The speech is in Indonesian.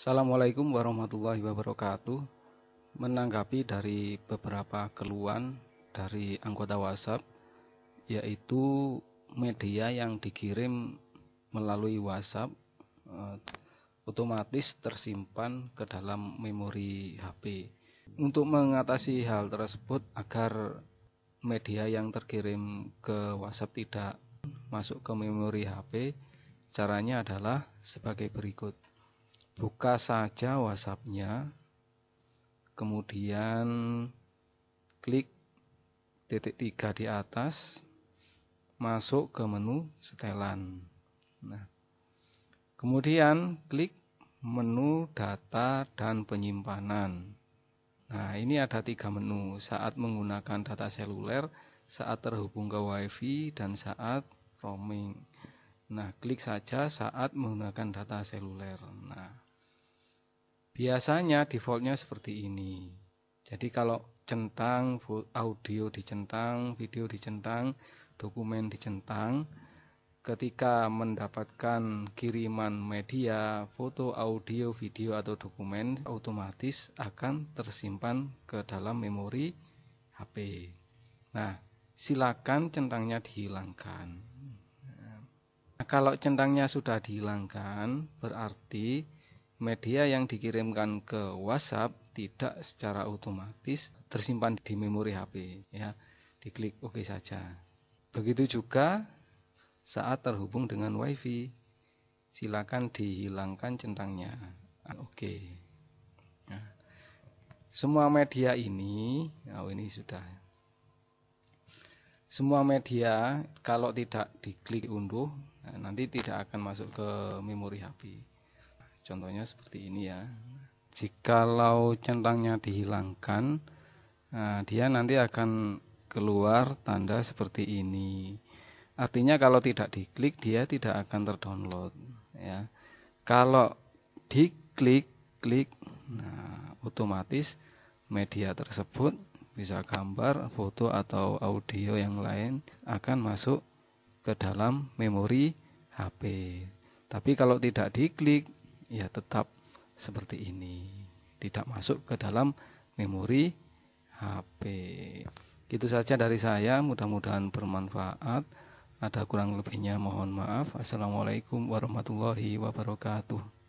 Assalamualaikum warahmatullahi wabarakatuh. Menanggapi dari beberapa keluhan dari anggota WhatsApp, yaitu media yang dikirim melalui WhatsApp eh, otomatis tersimpan ke dalam memori HP. Untuk mengatasi hal tersebut agar media yang terkirim ke WhatsApp tidak masuk ke memori HP, caranya adalah sebagai berikut buka saja WhatsAppnya kemudian klik titik tiga di atas masuk ke menu setelan nah kemudian klik menu data dan penyimpanan nah ini ada tiga menu saat menggunakan data seluler saat terhubung ke wifi dan saat roaming Nah, klik saja saat menggunakan data seluler. Nah, Biasanya defaultnya seperti ini. Jadi kalau centang, audio dicentang, video dicentang, dokumen dicentang, ketika mendapatkan kiriman media, foto, audio, video, atau dokumen, otomatis akan tersimpan ke dalam memori HP. Nah, silakan centangnya dihilangkan. Nah, kalau centangnya sudah dihilangkan, berarti media yang dikirimkan ke WhatsApp tidak secara otomatis tersimpan di memori HP ya diklik OK saja begitu juga saat terhubung dengan WiFi silakan dihilangkan centangnya oke okay. nah, semua media ini oh ini sudah semua media kalau tidak diklik unduh nanti tidak akan masuk ke memori HP Contohnya seperti ini ya. Jikalau centangnya dihilangkan, nah dia nanti akan keluar tanda seperti ini. Artinya kalau tidak diklik dia tidak akan terdownload ya. Kalau diklik klik nah otomatis media tersebut bisa gambar, foto atau audio yang lain akan masuk ke dalam memori HP. Tapi kalau tidak diklik ya tetap seperti ini tidak masuk ke dalam memori HP gitu saja dari saya mudah-mudahan bermanfaat ada kurang lebihnya mohon maaf assalamualaikum warahmatullahi wabarakatuh